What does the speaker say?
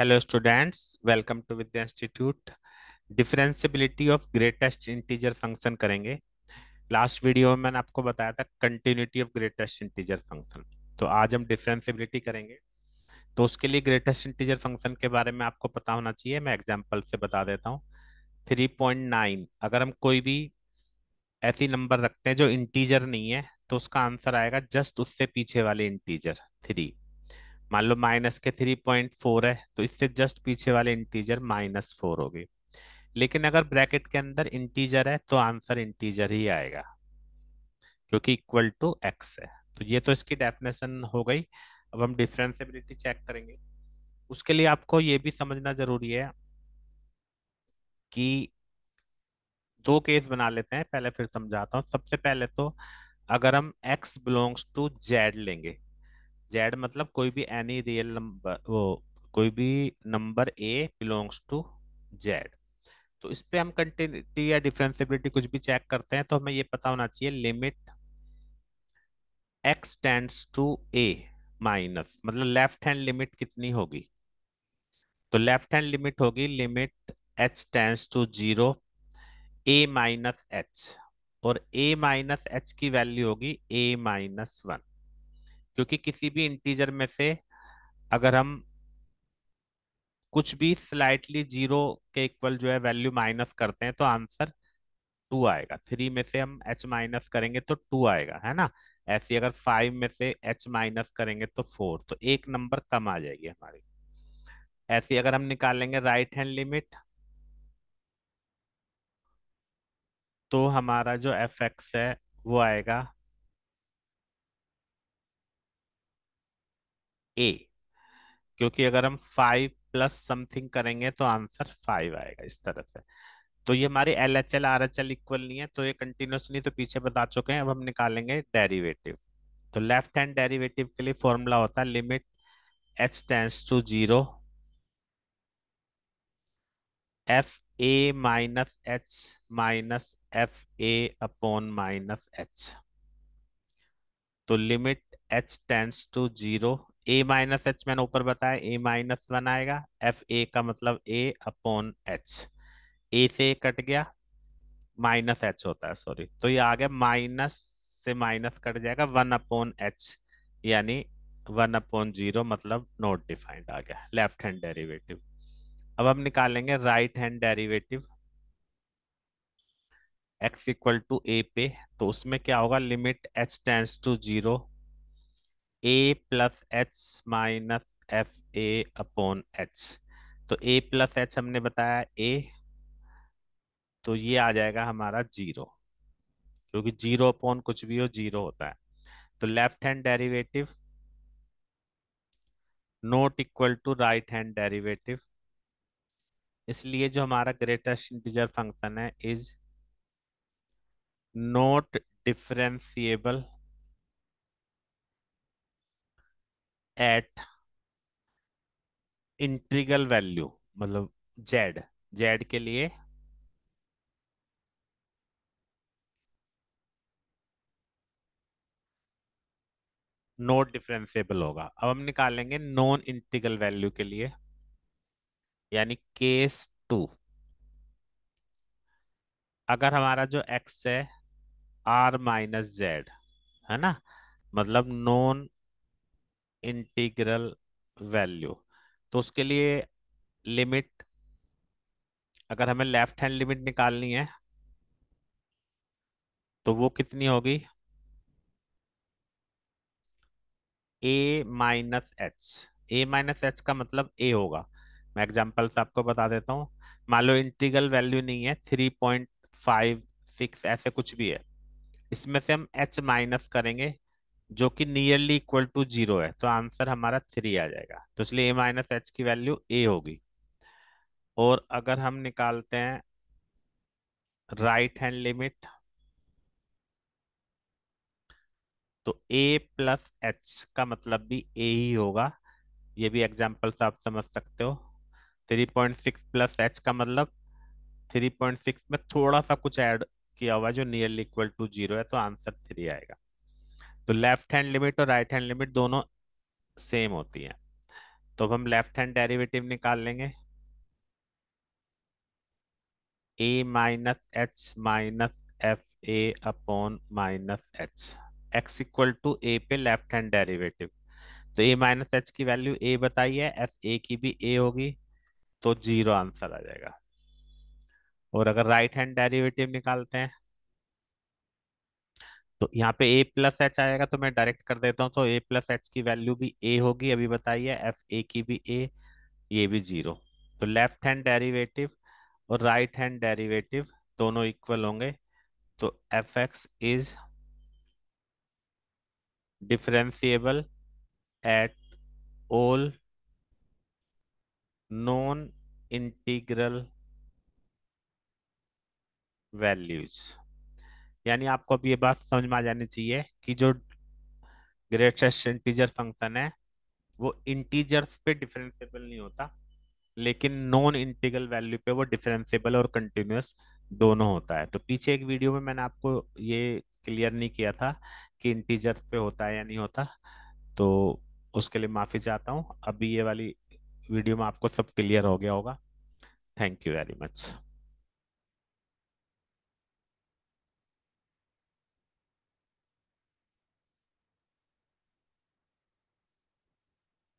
Hello students welcome to Vidya Institute. Differentiability of greatest integer function करेंगे last video में मैंने आपको बताया था continuity of greatest integer function तो आज हम डिफरेंसिबिलिटी करेंगे तो उसके लिए ग्रेटेस्ट इंटीजर फंक्शन के बारे में आपको पता होना चाहिए मैं एग्जाम्पल से बता देता हूँ 3.9 अगर हम कोई भी ऐसी नंबर रखते हैं जो इंटीजर नहीं है तो उसका आंसर आएगा जस्ट उससे पीछे वाले इंटीजर थ्री मान लो माइनस के थ्री पॉइंट फोर है तो इससे जस्ट पीछे वाले इंटीजर माइनस फोर होगी लेकिन अगर ब्रैकेट के अंदर इंटीजर है तो आंसर इंटीजर ही आएगा क्योंकि इक्वल टू एक्स है तो ये तो इसकी डेफिनेशन हो गई अब हम डिफ्रेंसिबिलिटी चेक करेंगे उसके लिए आपको ये भी समझना जरूरी है कि दो केस बना लेते हैं पहले फिर समझाता हूँ सबसे पहले तो अगर हम x बिलोंग्स टू z लेंगे जेड मतलब कोई भी एनी रियल नंबर वो कोई भी number a belongs to Z तो इस पर हम कंटिन्यूटी या डिफ्रेंसिबिलिटी कुछ भी चेक करते हैं तो हमें ये पता होना चाहिए limit x tends to a minus मतलब लेफ्ट हैंड लिमिट कितनी होगी तो लेफ्ट हैंड लिमिट होगी limit h tends to zero a minus h और ए माइनस एच की वैल्यू होगी ए माइनस वन क्योंकि किसी भी इंटीजर में से अगर हम कुछ भी स्लाइटली जीरो के इक्वल जो है वैल्यू माइनस करते हैं तो आंसर टू आएगा थ्री में से हम एच माइनस करेंगे तो टू आएगा है ना ऐसे अगर फाइव में से एच माइनस करेंगे तो फोर तो एक नंबर कम आ जाएगी हमारी ऐसे अगर हम निकालेंगे राइट हैंड लिमिट तो हमारा जो एफ एक्स है वो आएगा ए क्योंकि अगर हम फाइव प्लस समथिंग करेंगे तो आंसर फाइव आएगा इस तरह से तो ये हमारे L H L R H L equal नहीं है तो ये कंटिन्यूस नहीं तो पीछे बता चुके हैं अब हम निकालेंगे डेरिवेटिव तो लेफ्ट हैंड डेरिवेटिव के लिए फॉर्मूला होता है limit h tends to zero f a minus h minus f a upon minus h तो limit h tends to zero a minus h मैंने ऊपर बताया ए माइनस वन आएगा एफ ए का मतलब ए अपॉन एच ए से cut गया minus H होता है सॉरी तो ये आ गया माइनस से माइनस कट जाएगा वन अपॉन एच यानी वन अपॉन जीरो मतलब नॉट डिफाइंड आ गया लेफ्ट हैंड डेरिवेटिव अब हम निकालेंगे right hand derivative x equal to a पे तो उसमें क्या होगा limit h tends to zero a plus h minus f a upon h तो ए प्लस एच हमने बताया ए तो ये आ जाएगा हमारा जीरो क्योंकि जीरो अपॉन कुछ भी हो जीरो होता है तो left hand derivative not equal to right hand derivative इसलिए जो हमारा ग्रेटेस्ट इंटीजर फंक्शन है is not differentiable at integral value मतलब जेड जेड के लिए नोट डिफरेंसेबल होगा अब हम निकालेंगे नॉन इंट्रीगल वैल्यू के लिए यानी केस टू अगर हमारा जो एक्स है आर माइनस जेड है ना मतलब नॉन इंटीग्रल वैल्यू तो उसके लिए लिमिट अगर हमें लेफ्ट हैंड लिमिट निकालनी है तो वो कितनी होगी a minus h a minus h का मतलब ए होगा मैं एग्जाम्पल से आपको बता देता हूं मान लो इंटीग्रल वैल्यू नहीं है थ्री पॉइंट फाइव सिक्स ऐसे कुछ भी है इसमें से हम एच माइनस करेंगे जो कि नियरली इक्वल टू जीरो है तो आंसर हमारा थ्री आ जाएगा तो इसलिए ए माइनस एच की वैल्यू ए होगी और अगर हम निकालते हैं राइट हैंड लिमिट तो ए प्लस एच का मतलब भी ए ही होगा ये भी एग्जाम्पल से आप समझ सकते हो three point six plus h का मतलब थ्री पॉइंट सिक्स में थोड़ा सा कुछ ऐड किया हुआ जो नियरली इक्वल टू जीरो है तो आंसर थ्री आएगा तो लेफ्ट हैंड लिमिट और राइट हैंड लिमिट दोनों सेम होती है तो अब हम लेफ्ट हैंड डेरिवेटिव निकाल लेंगे a minus h minus f a upon minus h x equal to a पे लेफ्ट हैंड डेरिवेटिव तो ए माइनस एच की वैल्यू ए बताइए एफ ए की भी ए होगी तो जीरो आंसर आ जाएगा और अगर राइट हैंड डेरिवेटिव निकालते हैं तो यहाँ पे ए प्लस एच आएगा तो मैं डायरेक्ट कर देता हूँ तो ए प्लस एच की वैल्यू भी ए होगी अभी बताइए एफ ए की भी ए ये भी जीरो तो लेफ्ट हैंड डेरिवेटिव और राइट हैंड डेरिवेटिव दोनों इक्वल होंगे तो f x is differentiable at all non integral values यानी आपको अब ये बात समझ में आ जानी चाहिए कि जो ग्रेटेस्ट इंटीजर फंक्शन है वो इंटीजर्स पे डिफरेंसीबल नहीं होता लेकिन नॉन इंटीगल वैल्यू पे वो डिफरेंसीबल और कंटिन्यूस दोनों होता है तो पीछे एक वीडियो में मैंने आपको ये क्लियर नहीं किया था कि इंटीजर्स पे होता है या नहीं होता तो उसके लिए माफ़ी चाहता हूँ अभी ये वाली वीडियो में आपको सब क्लियर हो गया होगा थैंक यू वेरी मच